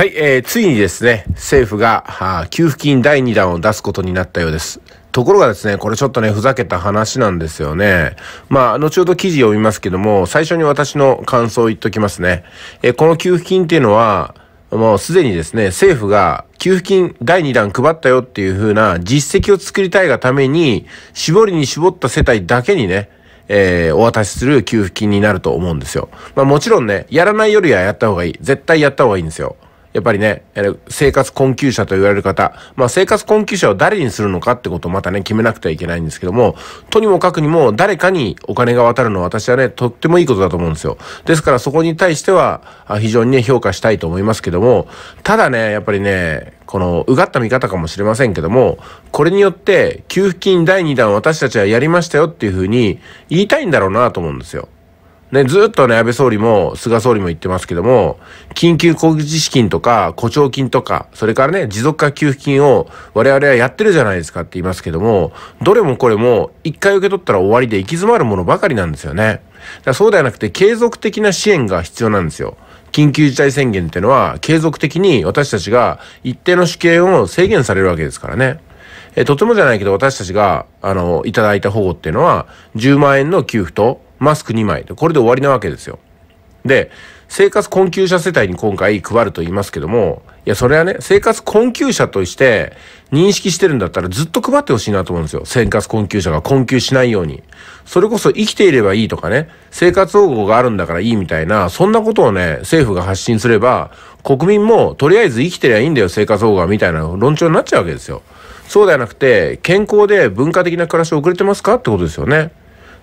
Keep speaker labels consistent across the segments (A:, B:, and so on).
A: はい、えー、ついにですね、政府が、あ、給付金第2弾を出すことになったようです。ところがですね、これちょっとね、ふざけた話なんですよね。まあ、後ほど記事読みますけども、最初に私の感想を言っときますね。えー、この給付金っていうのは、もうすでにですね、政府が給付金第2弾配ったよっていう風な実績を作りたいがために、絞りに絞った世帯だけにね、えー、お渡しする給付金になると思うんですよ。まあもちろんね、やらないよりはやった方がいい。絶対やった方がいいんですよ。やっぱりね、生活困窮者と言われる方、まあ生活困窮者を誰にするのかってことをまたね、決めなくてはいけないんですけども、とにもかくにも誰かにお金が渡るのは私はね、とってもいいことだと思うんですよ。ですからそこに対しては、非常にね、評価したいと思いますけども、ただね、やっぱりね、この、うがった見方かもしれませんけども、これによって、給付金第2弾私たちはやりましたよっていうふうに言いたいんだろうなと思うんですよ。ね、ずっとね、安倍総理も、菅総理も言ってますけども、緊急小口資金とか、補償金とか、それからね、持続化給付金を我々はやってるじゃないですかって言いますけども、どれもこれも、一回受け取ったら終わりで行き詰まるものばかりなんですよね。だそうではなくて、継続的な支援が必要なんですよ。緊急事態宣言っていうのは、継続的に私たちが一定の主権を制限されるわけですからね。えとてもじゃないけど私たちが、あの、いただいた保護っていうのは、10万円の給付と、マスク2枚で、これで終わりなわけですよ。で、生活困窮者世帯に今回配ると言いますけども、いや、それはね、生活困窮者として認識してるんだったらずっと配ってほしいなと思うんですよ。生活困窮者が困窮しないように。それこそ生きていればいいとかね、生活保護があるんだからいいみたいな、そんなことをね、政府が発信すれば、国民もとりあえず生きてりゃいいんだよ、生活保護がみたいな論調になっちゃうわけですよ。そうではなくて、健康で文化的な暮らしを送れてますかってことですよね。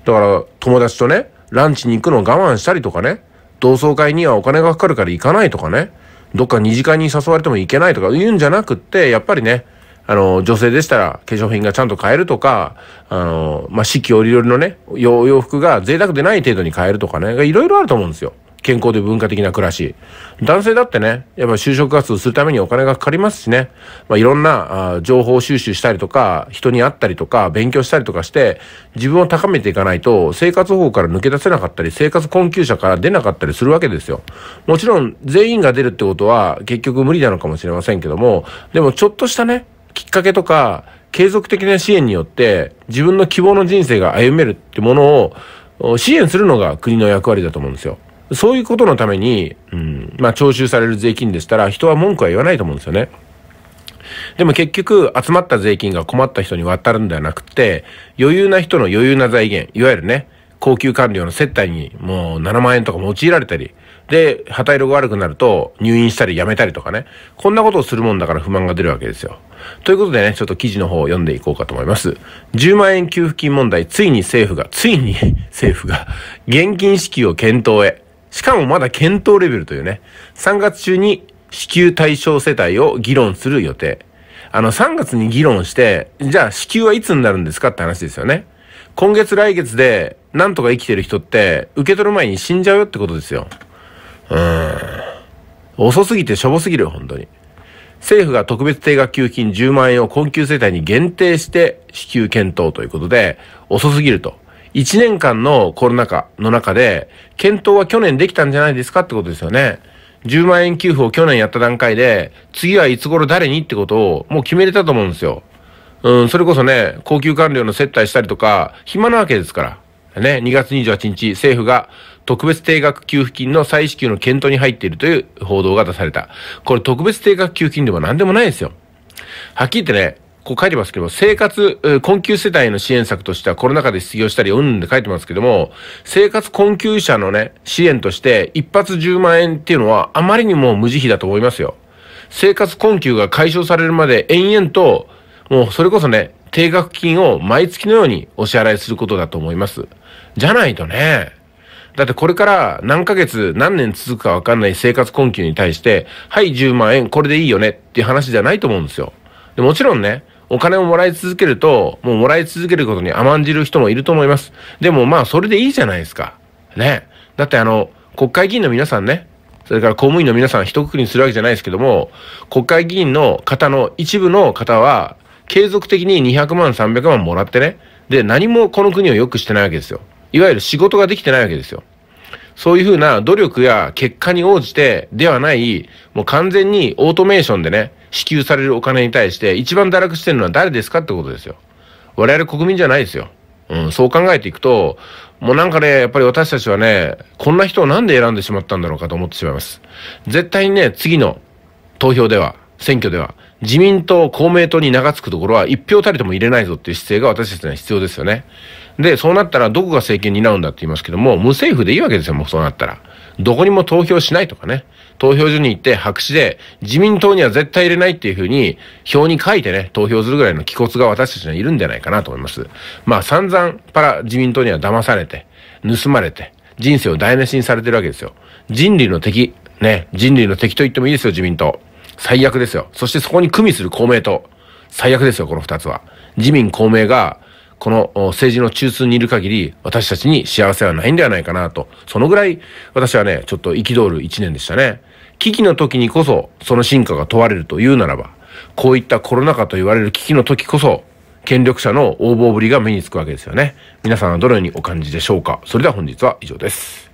A: だから友達とね、ランチに行くのを我慢したりとかね、同窓会にはお金がかかるから行かないとかね、どっか二次会に誘われても行けないとか言うんじゃなくって、やっぱりね、あの、女性でしたら化粧品がちゃんと買えるとか、あの、まあ、四季折々のね、洋服が贅沢でない程度に買えるとかね、いろいろあると思うんですよ。健康で文化的な暮らし。男性だってね、やっぱ就職活動するためにお金がかかりますしね、まあ、いろんなあ情報収集したりとか、人に会ったりとか、勉強したりとかして、自分を高めていかないと、生活保護から抜け出せなかったり、生活困窮者から出なかったりするわけですよ。もちろん、全員が出るってことは、結局無理なのかもしれませんけども、でもちょっとしたね、きっかけとか、継続的な支援によって、自分の希望の人生が歩めるってものを、支援するのが国の役割だと思うんですよ。そういうことのために、うん、まあ、徴収される税金でしたら、人は文句は言わないと思うんですよね。でも結局、集まった税金が困った人に渡るんではなくて、余裕な人の余裕な財源、いわゆるね、高級官僚の接待にもう7万円とか用いられたり、で、旗色が悪くなると入院したり辞めたりとかね、こんなことをするもんだから不満が出るわけですよ。ということでね、ちょっと記事の方を読んでいこうかと思います。10万円給付金問題、ついに政府が、ついに政府が、現金支給を検討へ。しかもまだ検討レベルというね、3月中に支給対象世帯を議論する予定。あの、3月に議論して、じゃあ支給はいつになるんですかって話ですよね。今月来月で、なんとか生きてる人って、受け取る前に死んじゃうよってことですよ。うーん。遅すぎてしょぼすぎるよ、本当に。政府が特別定額給付金10万円を困窮世帯に限定して支給検討ということで、遅すぎると。1年間のコロナ禍の中で、検討は去年できたんじゃないですかってことですよね。10万円給付を去年やった段階で、次はいつ頃誰にってことをもう決めれたと思うんですよ。うん、それこそね、高級官僚の接待したりとか、暇なわけですから。ね、2月28日、政府が特別定額給付金の再支給の検討に入っているという報道が出された。これ特別定額給付金でも何でもないですよ。はっきり言ってね、こう書いてますけども、生活、困窮世帯の支援策としてはコロナ禍で失業したり、うんって書いてますけども、生活困窮者のね、支援として一発10万円っていうのはあまりにも無慈悲だと思いますよ。生活困窮が解消されるまで延々と、もうそれこそね、定額金を毎月のようにお支払いすることだと思います。じゃないとね、だってこれから何ヶ月、何年続くかわかんない生活困窮に対して、はい、10万円、これでいいよねっていう話じゃないと思うんですよ。でもちろんね、お金をもらい続けると、もうもらい続けることに甘んじる人もいると思います。でもまあ、それでいいじゃないですか。ね。だってあの、国会議員の皆さんね、それから公務員の皆さん一括りにするわけじゃないですけども、国会議員の方の一部の方は、継続的に200万、300万もらってね、で、何もこの国を良くしてないわけですよ。いわゆる仕事ができてないわけですよ。そういうふうな努力や結果に応じてではない、もう完全にオートメーションでね、支給されるお金に対して一番堕落してるのは誰ですかってことですよ。我々国民じゃないですよ。うん、そう考えていくと、もうなんかね、やっぱり私たちはね、こんな人をなんで選んでしまったんだろうかと思ってしまいます。絶対にね、次の投票では、選挙では、自民党、公明党に長つくところは一票たりとも入れないぞっていう姿勢が私たちには必要ですよね。で、そうなったらどこが政権担うんだって言いますけども、無政府でいいわけですよ、もうそうなったら。どこにも投票しないとかね。投票所に行って白紙で自民党には絶対入れないっていうふうに表に書いてね、投票するぐらいの気骨が私たちにはいるんじゃないかなと思います。まあ散々パラ自民党には騙されて、盗まれて、人生を台無しにされてるわけですよ。人類の敵、ね、人類の敵と言ってもいいですよ、自民党。最悪ですよ。そしてそこに組みする公明党。最悪ですよ、この二つは。自民公明が、この政治の中枢にいる限り、私たちに幸せはないんではないかなと。そのぐらい、私はね、ちょっと憤る一年でしたね。危機の時にこそ、その進化が問われるというならば、こういったコロナ禍と言われる危機の時こそ、権力者の横暴ぶりが目につくわけですよね。皆さんはどのようにお感じでしょうかそれでは本日は以上です。